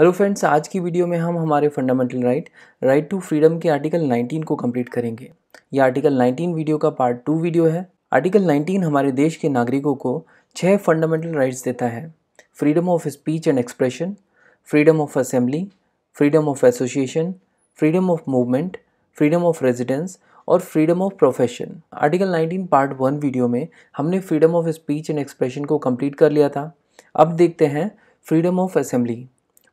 hello friends आज की video में हम हमारे fundamental right right to freedom के आर्टिकल 19 को कंप्लीट करेंगे ये आर्टिकल 19 वीडियो का पार्ट टू वीडियो है आर्टिकल 19 हमारे देश के नागरिकों को छह फंडामेंटल राइट्स देता है freedom of speech and expression freedom of assembly freedom of association freedom of movement freedom of residence और freedom of profession article 19 part one video में हमने freedom of speech and expression को complete कर लिया था अब देखते हैं फ्रीडम ऑफ असेंबली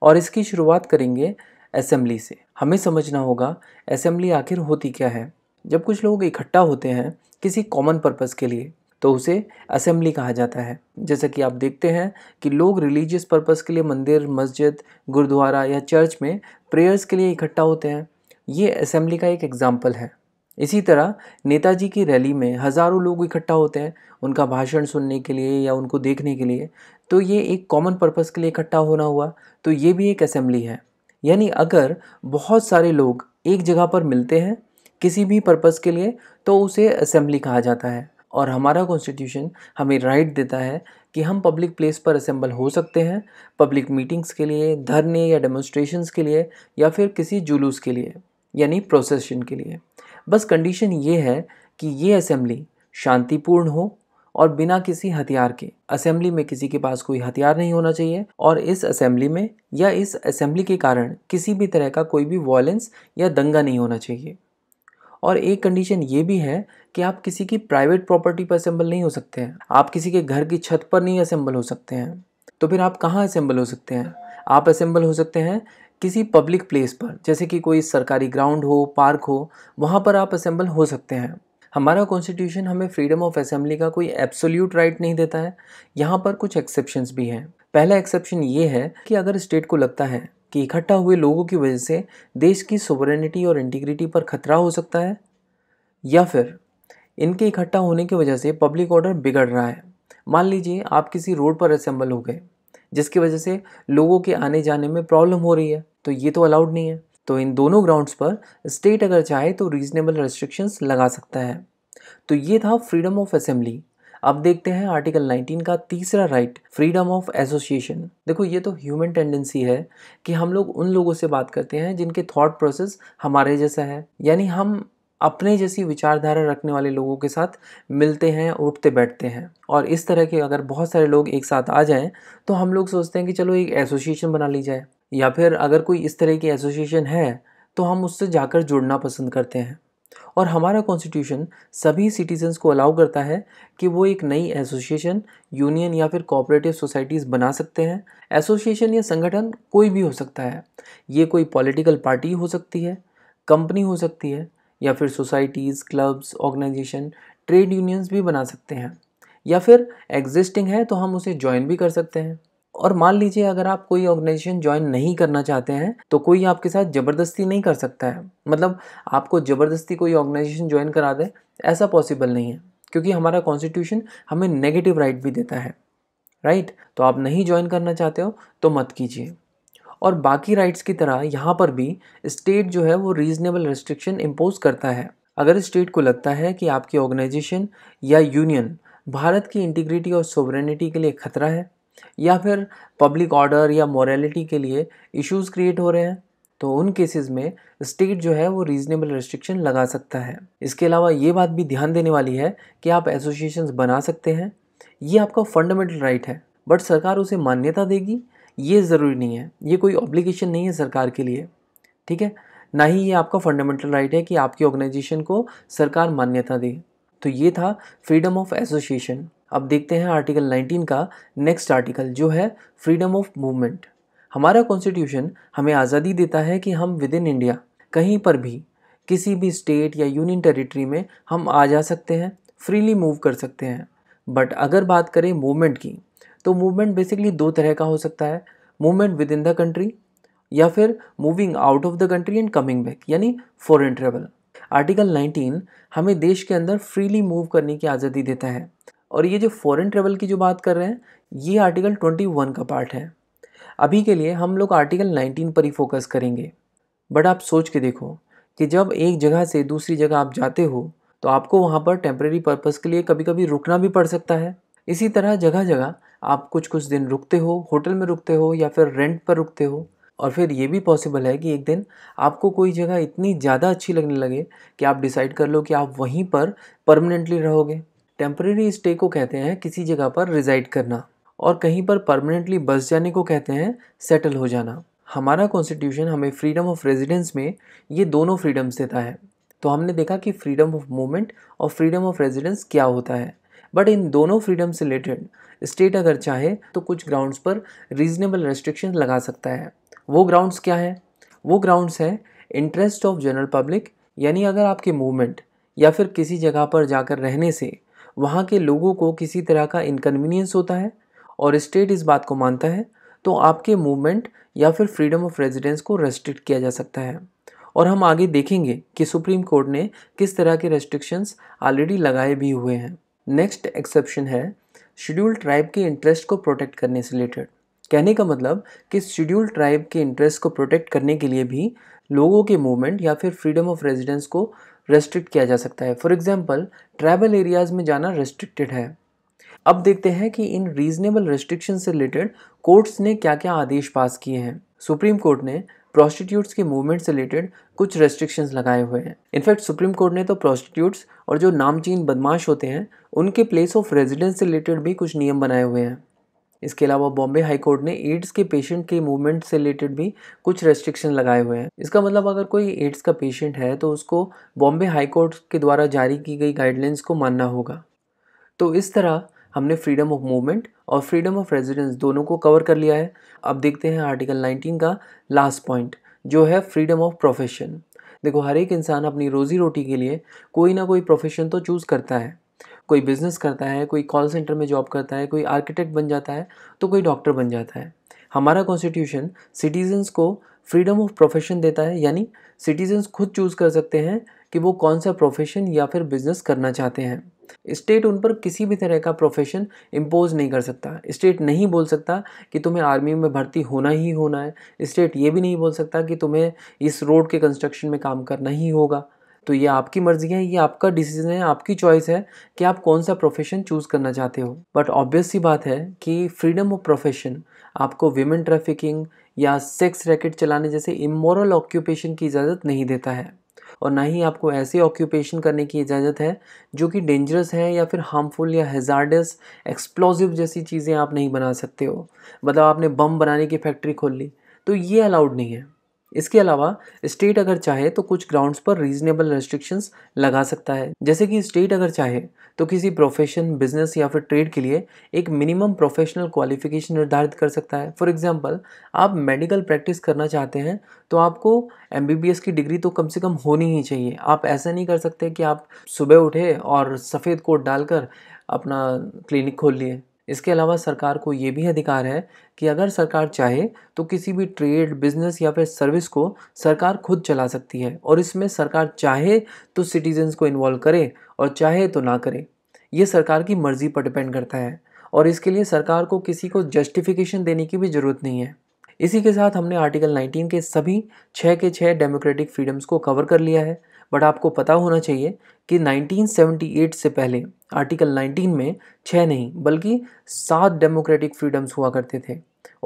और इसकी शुरुआत करेंगे असेंबली से हमें समझना होगा असेंबली आखिर होती क्या है जब कुछ लोग इकट्ठा होते हैं किसी कॉमन पर्पज़ के लिए तो उसे असेंबली कहा जाता है जैसा कि आप देखते हैं कि लोग रिलीजियस पर्पज़ के लिए मंदिर मस्जिद गुरुद्वारा या चर्च में प्रेयर्स के लिए इकट्ठा होते हैं ये असेंबली का एक एग्ज़ाम्पल है इसी तरह नेताजी की रैली में हज़ारों लोग इकट्ठा होते हैं उनका भाषण सुनने के लिए या उनको देखने के लिए तो ये एक कॉमन पर्पस के लिए इकट्ठा होना हुआ तो ये भी एक असेंबली है यानी अगर बहुत सारे लोग एक जगह पर मिलते हैं किसी भी पर्पस के लिए तो उसे असेंबली कहा जाता है और हमारा कॉन्स्टिट्यूशन हमें राइट देता है कि हम पब्लिक प्लेस पर असेंबल हो सकते हैं पब्लिक मीटिंग्स के लिए धरने या डेमोस्ट्रेशन के लिए या फिर किसी जुलूस के लिए यानी प्रोसेशन के लिए बस कंडीशन ये है कि ये असेंबली शांतिपूर्ण हो और बिना किसी हथियार के असेंबली में किसी के पास कोई हथियार नहीं होना चाहिए और इस असेंबली में या इस असेंबली के कारण किसी भी तरह का कोई भी वॉयलेंस या दंगा नहीं होना चाहिए और एक कंडीशन ये भी है कि आप किसी की प्राइवेट प्रॉपर्टी पर असेंबल नहीं हो सकते हैं आप किसी के घर की छत पर नहीं असेंबल हो सकते हैं तो फिर आप कहाँ असेंबल हो सकते हैं आप असेंबल हो सकते हैं किसी पब्लिक प्लेस पर जैसे कि कोई सरकारी ग्राउंड हो पार्क हो वहाँ पर आप असेंबल हो सकते हैं हमारा कॉन्स्टिट्यूशन हमें फ्रीडम ऑफ असेंबली का कोई एब्सोल्यूट राइट नहीं देता है यहाँ पर कुछ एक्सेप्शंस भी हैं पहला एक्सेप्शन ये है कि अगर स्टेट को लगता है कि इकट्ठा हुए लोगों की वजह से देश की सोवरेनिटी और इंटीग्रिटी पर खतरा हो सकता है या फिर इनके इकट्ठा होने की वजह से पब्लिक ऑर्डर बिगड़ रहा है मान लीजिए आप किसी रोड पर असेंबल हो गए जिसकी वजह से लोगों के आने जाने में प्रॉब्लम हो रही है तो ये तो अलाउड नहीं है तो इन दोनों ग्राउंड्स पर स्टेट अगर चाहे तो रीजनेबल रेस्ट्रिक्शंस लगा सकता है तो ये था फ्रीडम ऑफ असेंबली अब देखते हैं आर्टिकल 19 का तीसरा राइट फ्रीडम ऑफ एसोसिएशन देखो ये तो ह्यूमन टेंडेंसी है कि हम लोग उन लोगों से बात करते हैं जिनके थॉट प्रोसेस हमारे जैसा है यानी हम अपने जैसी विचारधारा रखने वाले लोगों के साथ मिलते हैं उठते बैठते हैं और इस तरह के अगर बहुत सारे लोग एक साथ आ जाएं तो हम लोग सोचते हैं कि चलो एक एसोसिएशन बना ली जाए या फिर अगर कोई इस तरह की एसोसिएशन है तो हम उससे जाकर जुड़ना पसंद करते हैं और हमारा कॉन्स्टिट्यूशन सभी सिटीजन्स को अलाउ करता है कि वो एक नई एसोसिएशन यूनियन या फिर कोऑपरेटिव सोसाइटीज़ बना सकते हैं एसोसिएशन या संगठन कोई भी हो सकता है ये कोई पॉलिटिकल पार्टी हो सकती है कंपनी हो सकती है या फिर societies clubs organisation trade unions भी बना सकते हैं या फिर एग्जिस्टिंग है तो हम उसे ज्वाइन भी कर सकते हैं और मान लीजिए अगर आप कोई ऑर्गेनाइजेशन ज्वाइन नहीं करना चाहते हैं तो कोई आपके साथ ज़बरदस्ती नहीं कर सकता है मतलब आपको ज़बरदस्ती कोई ऑर्गेनाइजेशन ज्वाइन करा दे ऐसा पॉसिबल नहीं है क्योंकि हमारा कॉन्स्टिट्यूशन हमें नेगेटिव राइट भी देता है राइट तो आप नहीं ज्वाइन करना चाहते हो तो मत कीजिए और बाकी राइट्स की तरह यहाँ पर भी स्टेट जो है वो रीजनेबल रेस्ट्रिक्शन इम्पोज करता है अगर स्टेट को लगता है कि आपकी ऑर्गेनाइजेशन या यूनियन भारत की इंटीग्रिटी और सोवरेनिटी के लिए खतरा है या फिर पब्लिक ऑर्डर या मॉरेलिटी के लिए इश्यूज क्रिएट हो रहे हैं तो उन केसेस में स्टेट जो है वो रीजनेबल रेस्ट्रिक्शन लगा सकता है इसके अलावा ये बात भी ध्यान देने वाली है कि आप एसोसिएशन बना सकते हैं ये आपका फंडामेंटल राइट है बट सरकार उसे मान्यता देगी ये ज़रूरी नहीं है ये कोई ऑब्लिगेशन नहीं है सरकार के लिए ठीक है ना ही ये आपका फंडामेंटल राइट है कि आपकी ऑर्गेनाइजेशन को सरकार मान्यता दे तो ये था फ्रीडम ऑफ एसोसिएशन अब देखते हैं आर्टिकल 19 का नेक्स्ट आर्टिकल जो है फ्रीडम ऑफ मूवमेंट हमारा कॉन्स्टिट्यूशन हमें आज़ादी देता है कि हम विद इन इंडिया कहीं पर भी किसी भी स्टेट या यूनियन टेरिटरी में हम आ जा सकते हैं फ्रीली मूव कर सकते हैं बट अगर बात करें मूवमेंट की तो मूवमेंट बेसिकली दो तरह का हो सकता है movement within the country या फिर moving out of the country and coming back यानी फॉरन ट्रेवल आर्टिकल 19 हमें देश के अंदर फ्रीली मूव करने की आज़ादी देता है और ये जो फॉरेन ट्रेवल की जो बात कर रहे हैं ये आर्टिकल 21 का पार्ट है अभी के लिए हम लोग आर्टिकल 19 पर ही फोकस करेंगे बट आप सोच के देखो कि जब एक जगह से दूसरी जगह आप जाते हो तो आपको वहाँ पर टेम्प्रेरी पर्पज़ के लिए कभी कभी रुकना भी पड़ सकता है इसी तरह जगह जगह आप कुछ कुछ दिन रुकते हो होटल में रुकते हो या फिर रेंट पर रुकते हो और फिर ये भी पॉसिबल है कि एक दिन आपको कोई जगह इतनी ज़्यादा अच्छी लगने लगे कि आप डिसाइड कर लो कि आप वहीं पर परमानेंटली रहोगे टेम्प्रेरी स्टे को कहते हैं किसी जगह पर रिजाइड करना और कहीं पर परमानेंटली बस जाने को कहते हैं सेटल हो जाना हमारा कॉन्स्टिट्यूशन हमें फ्रीडम ऑफ रेजिडेंस में ये दोनों फ्रीडम्स देता है तो हमने देखा कि फ्रीडम ऑफ मूवमेंट और फ्रीडम ऑफ रेजिडेंस क्या होता है बट इन दोनों फ्रीडम से रिलेटेड स्टेट अगर चाहे तो कुछ ग्राउंड्स पर रीजनेबल रेस्ट्रिक्शन लगा सकता है वो ग्राउंड्स क्या है वो ग्राउंड्स हैं इंटरेस्ट ऑफ जनरल पब्लिक यानी अगर आपके मूवमेंट या फिर किसी जगह पर जाकर रहने से वहाँ के लोगों को किसी तरह का इनकन्वीनियंस होता है और स्टेट इस बात को मानता है तो आपके मूवमेंट या फिर फ्रीडम ऑफ रेजिडेंस को रेस्ट्रिक्ट किया जा सकता है और हम आगे देखेंगे कि सुप्रीम कोर्ट ने किस तरह के रेस्ट्रिक्शंस ऑलरेडी लगाए भी हुए हैं नेक्स्ट एक्सेप्शन है शेड्यूल ट्राइब के इंटरेस्ट को प्रोटेक्ट करने से रिलेटेड कहने का मतलब कि शेड्यूल ट्राइब के इंटरेस्ट को प्रोटेक्ट करने के लिए भी लोगों के मूवमेंट या फिर फ्रीडम ऑफ रेजिडेंस को रेस्ट्रिक्ट किया जा सकता है फॉर एग्जाम्पल ट्राइबल एरियाज़ में जाना रेस्ट्रिक्टेड है अब देखते हैं कि इन रीजनेबल रेस्ट्रिक्शन से रिलेटेड कोर्ट्स ने क्या क्या आदेश पास किए हैं सुप्रीम कोर्ट ने प्रॉस्टिट्यूट्स के मूवमेंट से रिलेटेड कुछ रेस्ट्रिक्शंस लगाए हुए हैं इनफैक्ट सुप्रीम कोर्ट ने तो प्रॉस्टिट्यूट्स और जो नामचीन बदमाश होते हैं उनके प्लेस ऑफ रेजिडेंस से रिलेटेड भी कुछ नियम बनाए हुए हैं इसके अलावा बॉम्बे हाई कोर्ट ने एड्स के पेशेंट के मूवमेंट से रिलेटेड भी कुछ रेस्ट्रिक्शन लगाए हुए हैं इसका मतलब अगर कोई एड्स का पेशेंट है तो उसको बॉम्बे हाई कोर्ट के द्वारा जारी की गई गाइडलाइंस को मानना होगा तो इस तरह हमने फ्रीडम ऑफ मूवमेंट और फ्रीडम ऑफ रेजिडेंस दोनों को कवर कर लिया है अब देखते हैं आर्टिकल 19 का लास्ट पॉइंट जो है फ्रीडम ऑफ प्रोफेशन देखो हर एक इंसान अपनी रोज़ी रोटी के लिए कोई ना कोई प्रोफेशन तो चूज़ करता है कोई बिज़नेस करता है कोई कॉल सेंटर में जॉब करता है कोई आर्किटेक्ट बन जाता है तो कोई डॉक्टर बन जाता है हमारा कॉन्स्टिट्यूशन सिटीजन्स को फ्रीडम ऑफ प्रोफेशन देता है यानी सिटीजन्स खुद चूज़ कर सकते हैं कि वो कौन सा प्रोफेशन या फिर बिज़नेस करना चाहते हैं स्टेट उन पर किसी भी तरह का प्रोफेशन इम्पोज नहीं कर सकता स्टेट नहीं बोल सकता कि तुम्हें आर्मी में भर्ती होना ही होना है स्टेट ये भी नहीं बोल सकता कि तुम्हें इस रोड के कंस्ट्रक्शन में काम करना ही होगा तो ये आपकी मर्ज़ी है ये आपका डिसीजन है आपकी चॉइस है कि आप कौन सा प्रोफेशन चूज़ करना चाहते हो बट ऑब्वियस सी बात है कि फ्रीडम ऑफ प्रोफेशन आपको विमेन ट्रैफिकिंग या सेक्स रैकेट चलाने जैसे इमोरल ऑक्यूपेशन की इजाज़त नहीं देता है और ना ही आपको ऐसे ऑक्यूपेशन करने की इजाज़त है जो कि डेंजरस है या फिर हार्मफुल या हेजार्डस एक्सप्लोजिव जैसी चीज़ें आप नहीं बना सकते हो मतलब आपने बम बनाने की फैक्ट्री खोल ली तो ये अलाउड नहीं है इसके अलावा स्टेट अगर चाहे तो कुछ ग्राउंड्स पर रीजनेबल रेस्ट्रिक्शंस लगा सकता है जैसे कि स्टेट अगर चाहे तो किसी प्रोफेशन बिजनेस या फिर ट्रेड के लिए एक मिनिमम प्रोफेशनल क्वालिफिकेशन निर्धारित कर सकता है फॉर एग्जांपल आप मेडिकल प्रैक्टिस करना चाहते हैं तो आपको एम की डिग्री तो कम से कम होनी ही चाहिए आप ऐसा नहीं कर सकते कि आप सुबह उठे और सफ़ेद कोट डालकर अपना क्लिनिक खोल लिए इसके अलावा सरकार को ये भी अधिकार है कि अगर सरकार चाहे तो किसी भी ट्रेड बिजनेस या फिर सर्विस को सरकार खुद चला सकती है और इसमें सरकार चाहे तो सिटीजन्स को इन्वॉल्व करे और चाहे तो ना करे ये सरकार की मर्ज़ी पर डिपेंड करता है और इसके लिए सरकार को किसी को जस्टिफिकेशन देने की भी ज़रूरत नहीं है इसी के साथ हमने आर्टिकल 19 के सभी छः के छः डेमोक्रेटिक फ्रीडम्स को कवर कर लिया है बट आपको पता होना चाहिए कि 1978 से पहले आर्टिकल 19 में छः नहीं बल्कि सात डेमोक्रेटिक फ्रीडम्स हुआ करते थे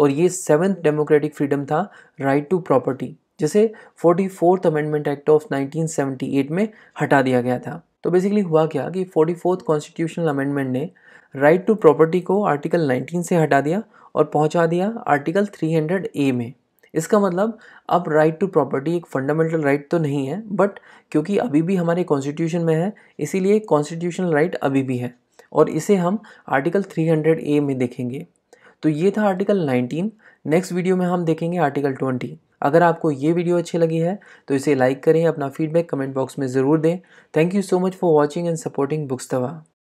और ये सेवन्थ डेमोक्रेटिक फ्रीडम था राइट टू प्रॉपर्टी जिसे forty fourth amendment act of 1978 में हटा दिया गया था तो बेसिकली हुआ क्या कि फोर्टी फोर्थ कॉन्स्टिट्यूशनल अमेंडमेंट ने राइट टू प्रॉपर्टी को आर्टिकल 19 से हटा दिया और पहुंचा दिया आर्टिकल 300 ए में इसका मतलब अब राइट टू प्रॉपर्टी एक फंडामेंटल राइट तो नहीं है बट क्योंकि अभी भी हमारे कॉन्स्टिट्यूशन में है इसीलिए कॉन्स्टिट्यूशनल राइट अभी भी है और इसे हम आर्टिकल 300 ए में देखेंगे तो ये था आर्टिकल 19 नेक्स्ट वीडियो में हम देखेंगे आर्टिकल 20 अगर आपको ये वीडियो अच्छी लगी है तो इसे लाइक करें अपना फीडबैक कमेंट बॉक्स में ज़रूर दें thank you so much for watching and supporting books दवा